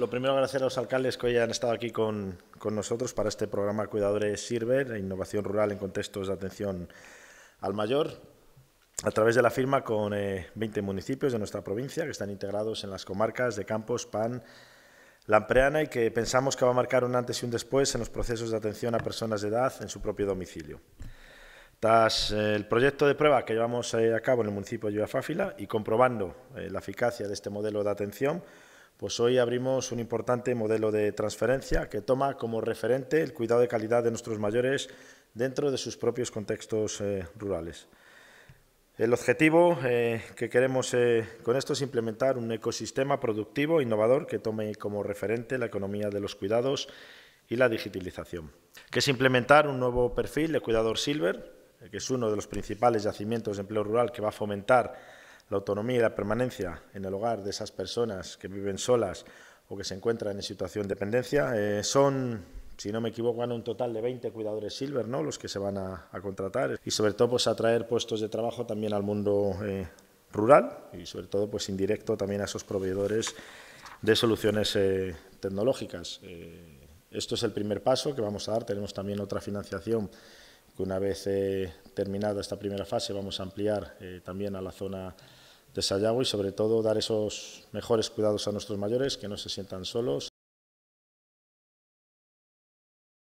lo primero agradecer a los alcaldes que hoy han estado aquí con, con nosotros para este programa Cuidadores Sirver innovación rural en contextos de atención al mayor, a través de la firma con 20 eh, municipios de nuestra provincia que están integrados en las comarcas de Campos, Pan, Lampreana y que pensamos que va a marcar un antes y un después en los procesos de atención a personas de edad en su propio domicilio. Tras eh, el proyecto de prueba que llevamos eh, a cabo en el municipio de Lluvia Fáfila y comprobando la eficacia de este modelo de atención, pues hoy abrimos un importante modelo de transferencia que toma como referente el cuidado de calidad de nuestros mayores dentro de sus propios contextos eh, rurales. El objetivo eh, que queremos eh, con esto es implementar un ecosistema productivo e innovador que tome como referente la economía de los cuidados y la digitalización, que es implementar un nuevo perfil de cuidador silver, que es uno de los principales yacimientos de empleo rural que va a fomentar la autonomía y la permanencia en el hogar de esas personas que viven solas o que se encuentran en situación de dependencia. Eh, son, si no me equivoco, un total de 20 cuidadores silver ¿no? los que se van a, contratar y sobre todo pues, atraer puestos de trabajo también al mundo eh, rural y sobre todo pues indirecto también a esos proveedores de soluciones eh, tecnológicas. esto es el primer paso que vamos a dar. Tenemos también otra financiación que una vez terminada esta primera fase vamos a ampliar también a la zona desayuno y sobre todo dar esos mejores cuidados a nuestros mayores, que no se sientan solos